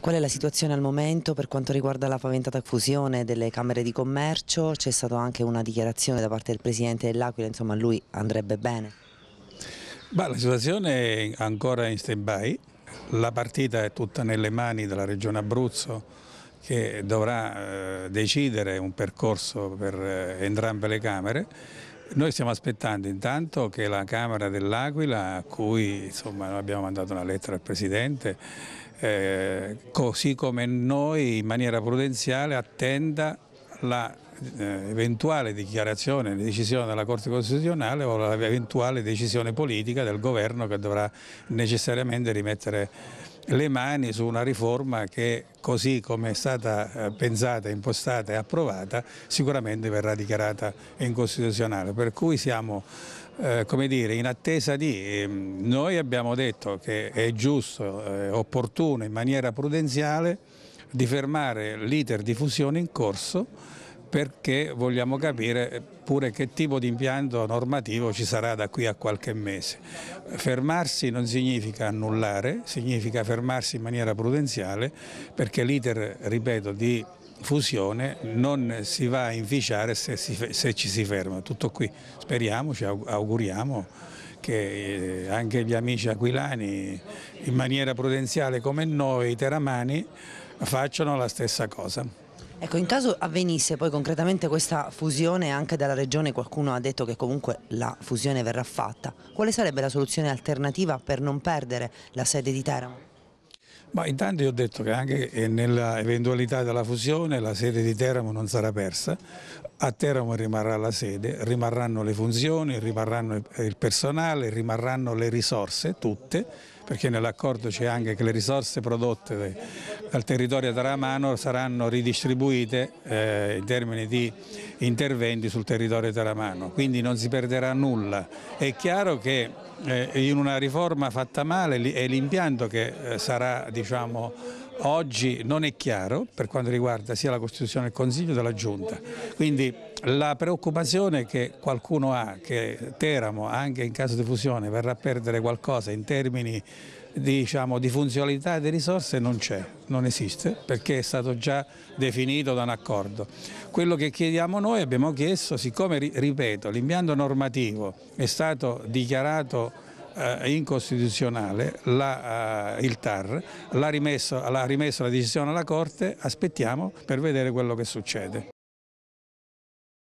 Qual è la situazione al momento per quanto riguarda la paventata fusione delle Camere di Commercio? C'è stata anche una dichiarazione da parte del Presidente dell'Aquila, insomma lui andrebbe bene? Bah, la situazione è ancora in stand-by, la partita è tutta nelle mani della Regione Abruzzo che dovrà eh, decidere un percorso per eh, entrambe le Camere noi stiamo aspettando intanto che la Camera dell'Aquila, a cui insomma, abbiamo mandato una lettera al Presidente, eh, così come noi in maniera prudenziale attenda l'eventuale eh, eventuale dichiarazione, decisione della Corte Costituzionale o l'eventuale decisione politica del governo che dovrà necessariamente rimettere le mani su una riforma che così come è stata eh, pensata, impostata e approvata sicuramente verrà dichiarata incostituzionale. Per cui siamo eh, come dire, in attesa di... Ehm, noi abbiamo detto che è giusto, eh, opportuno in maniera prudenziale di fermare l'iter di fusione in corso perché vogliamo capire pure che tipo di impianto normativo ci sarà da qui a qualche mese. Fermarsi non significa annullare, significa fermarsi in maniera prudenziale perché l'iter, ripeto, di fusione non si va a inficiare se, si, se ci si ferma. Tutto qui, speriamo, ci auguriamo che eh, anche gli amici aquilani in maniera prudenziale come noi, i teramani, facciano la stessa cosa. Ecco, in caso avvenisse poi concretamente questa fusione anche dalla Regione, qualcuno ha detto che comunque la fusione verrà fatta, quale sarebbe la soluzione alternativa per non perdere la sede di Teramo? Ma intanto io ho detto che anche eh, nell'eventualità della fusione la sede di Teramo non sarà persa, a Teramo rimarrà la sede, rimarranno le funzioni, rimarranno il personale, rimarranno le risorse, tutte, perché nell'accordo c'è anche che le risorse prodotte dal territorio taramano saranno ridistribuite eh, in termini di interventi sul territorio taramano, quindi non si perderà nulla. È chiaro che eh, in una riforma fatta male è l'impianto che eh, sarà diciamo, oggi non è chiaro per quanto riguarda sia la Costituzione del Consiglio che la Giunta. Quindi la preoccupazione che qualcuno ha che Teramo anche in caso di fusione verrà a perdere qualcosa in termini diciamo, di funzionalità e di risorse non c'è, non esiste perché è stato già definito da un accordo. Quello che chiediamo noi abbiamo chiesto, siccome ripeto l'impianto normativo è stato dichiarato eh, incostituzionale la, eh, il TAR, l'ha rimesso la decisione alla Corte, aspettiamo per vedere quello che succede.